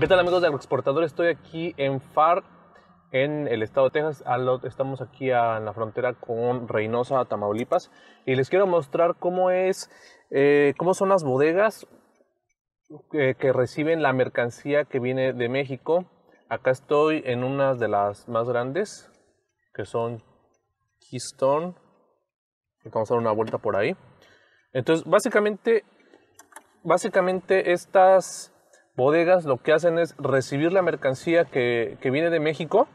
¿Qué tal amigos de exportadores? Estoy aquí en FAR, en el estado de Texas. Estamos aquí en la frontera con Reynosa, Tamaulipas. Y les quiero mostrar cómo, es, eh, cómo son las bodegas que, eh, que reciben la mercancía que viene de México. Acá estoy en una de las más grandes, que son Keystone. Vamos a dar una vuelta por ahí. Entonces, básicamente, básicamente estas bodegas lo que hacen es recibir la mercancía que, viene de México,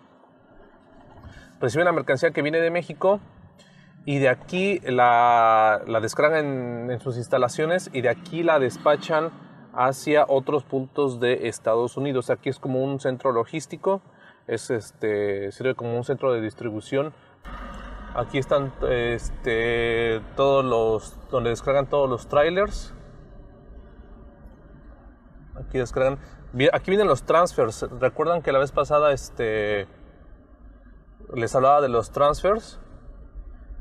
reciben la mercancía que viene de México y de aquí la, descargan en, sus instalaciones y de aquí la despachan hacia otros puntos de Estados Unidos. Aquí es como un centro logístico, es este, sirve como un centro de distribución. Aquí están este, todos los, donde descargan todos los trailers Aquí descargan. Aquí vienen los transfers. Recuerdan que la vez pasada este, les hablaba de los transfers.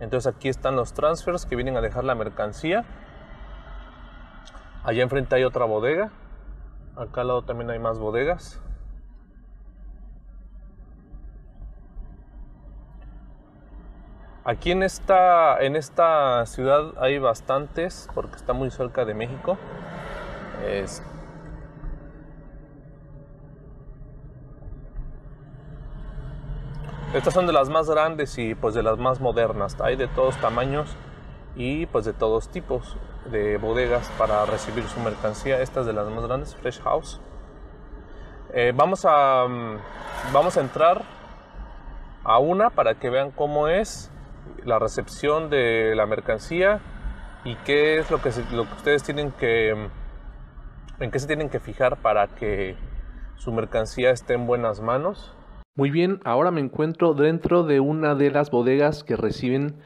Entonces aquí están los transfers que vienen a dejar la mercancía. Allá enfrente hay otra bodega. Acá al lado también hay más bodegas. Aquí en esta, en esta ciudad hay bastantes porque está muy cerca de México. Estas son de las más grandes y pues de las más modernas. Hay de todos tamaños y pues de todos tipos de bodegas para recibir su mercancía. Estas de las más grandes, Fresh House. Eh, vamos, a, mm, vamos a entrar a una para que vean cómo es la recepción de la mercancía y qué es lo que, lo que ustedes tienen que mm, en qué se tienen que fijar para que su mercancía esté en buenas manos muy bien, ahora me encuentro dentro de una de las bodegas que reciben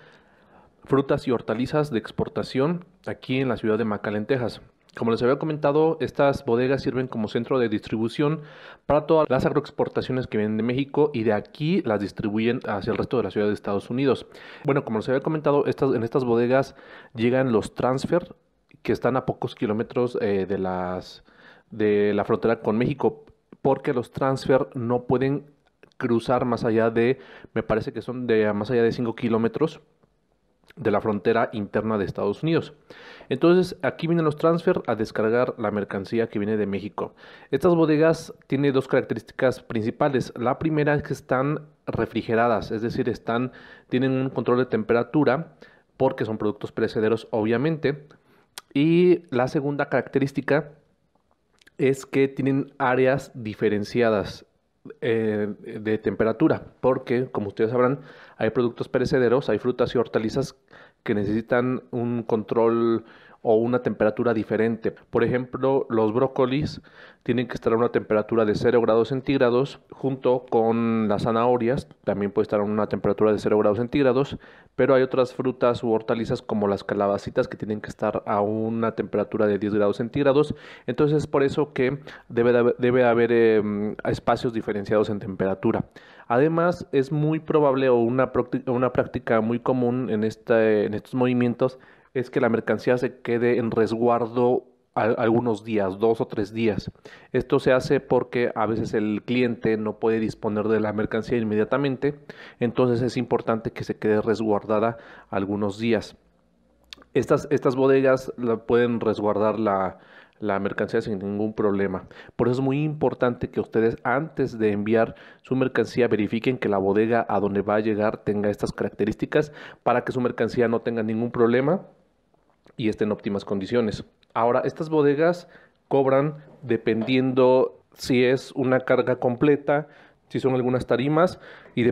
frutas y hortalizas de exportación aquí en la ciudad de McAllen, Texas. Como les había comentado, estas bodegas sirven como centro de distribución para todas las agroexportaciones que vienen de México y de aquí las distribuyen hacia el resto de la ciudad de Estados Unidos. Bueno, como les había comentado, estas, en estas bodegas llegan los transfer que están a pocos kilómetros eh, de, las, de la frontera con México porque los transfer no pueden cruzar más allá de, me parece que son de más allá de 5 kilómetros de la frontera interna de Estados Unidos. Entonces aquí vienen los transfer a descargar la mercancía que viene de México. Estas bodegas tienen dos características principales. La primera es que están refrigeradas, es decir, están, tienen un control de temperatura porque son productos perecederos obviamente. Y la segunda característica es que tienen áreas diferenciadas. Eh, de temperatura, porque como ustedes sabrán, hay productos perecederos, hay frutas y hortalizas que necesitan un control o una temperatura diferente. Por ejemplo, los brócolis tienen que estar a una temperatura de 0 grados centígrados junto con las zanahorias, también puede estar a una temperatura de 0 grados centígrados, pero hay otras frutas u hortalizas como las calabacitas que tienen que estar a una temperatura de 10 grados centígrados. Entonces es por eso que debe, haber em, espacios diferenciados en temperatura. Además, es muy probable o una, una práctica muy común en, este, en estos movimientos es que la mercancía se quede en resguardo algunos días, dos o tres días. Esto se hace porque a veces el cliente no puede disponer de la mercancía inmediatamente, entonces es importante que se quede resguardada algunos días. Estas, estas bodegas la pueden resguardar la, la mercancía sin ningún problema. Por eso es muy importante que ustedes antes de enviar su mercancía verifiquen que la bodega a donde va a llegar tenga estas características para que su mercancía no tenga ningún problema y esté en óptimas condiciones. Ahora, estas bodegas cobran dependiendo si es una carga completa, si son algunas tarimas y,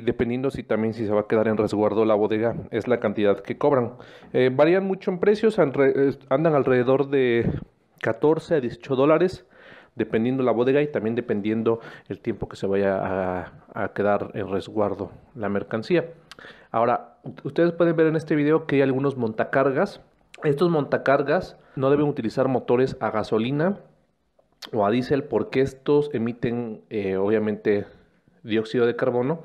dependiendo si también si se va a quedar en resguardo la bodega, es la cantidad que cobran. Eh, varían mucho en precios, eh, andan alrededor de 14 a 18 dólares dependiendo la bodega y también dependiendo el tiempo que se vaya a, quedar en resguardo la mercancía. Ahora, ustedes pueden ver en este video que hay algunos montacargas. Estos montacargas no deben utilizar motores a gasolina o a diésel porque estos emiten eh, obviamente dióxido de carbono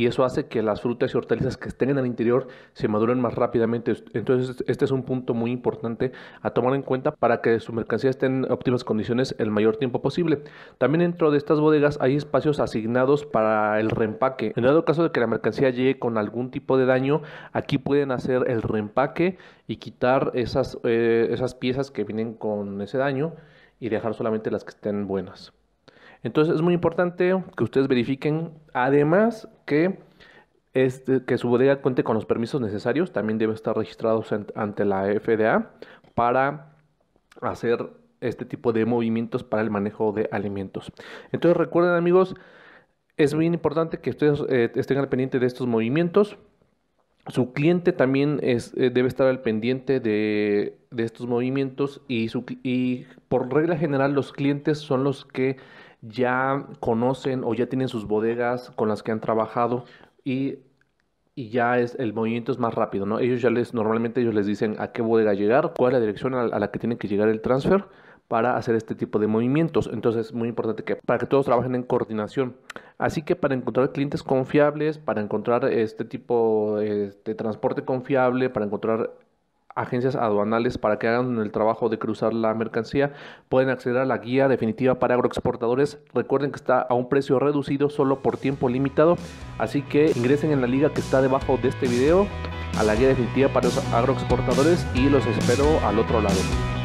y eso hace que las frutas y hortalizas que estén en el interior se maduren más rápidamente. Entonces, este es un punto muy importante a tomar en cuenta para que su mercancía esté en óptimas condiciones el mayor tiempo posible. También dentro de estas bodegas hay espacios asignados para el reempaque. En dado caso de que la mercancía llegue con algún tipo de daño, aquí pueden hacer el reempaque y quitar esas, eh, esas piezas que vienen con ese daño y dejar solamente las que estén buenas. Entonces es muy importante que ustedes verifiquen, además que, este, que su bodega cuente con los permisos necesarios, también debe estar registrados ante la FDA para hacer este tipo de movimientos para el manejo de alimentos. Entonces recuerden amigos, es muy importante que ustedes eh, estén al pendiente de estos movimientos su cliente también eh, debe estar al pendiente de, estos movimientos y, por regla general los clientes son los que ya conocen o ya tienen sus bodegas con las que han trabajado y, ya es el movimiento es más rápido, ¿no? Ellos ya les, normalmente ellos les dicen a qué bodega llegar, cuál es la dirección a, a la que tiene que llegar el transfer para hacer este tipo de movimientos. Entonces es muy importante que para que todos trabajen en coordinación. Así que para encontrar clientes confiables, para encontrar este tipo de este, transporte confiable, para encontrar agencias aduanales para que hagan el trabajo de cruzar la mercancía pueden acceder a la guía definitiva para agroexportadores. Recuerden que está a un precio reducido solo por tiempo limitado, así que ingresen en la liga que está debajo de este video a la guía definitiva para los agroexportadores y los espero al otro lado.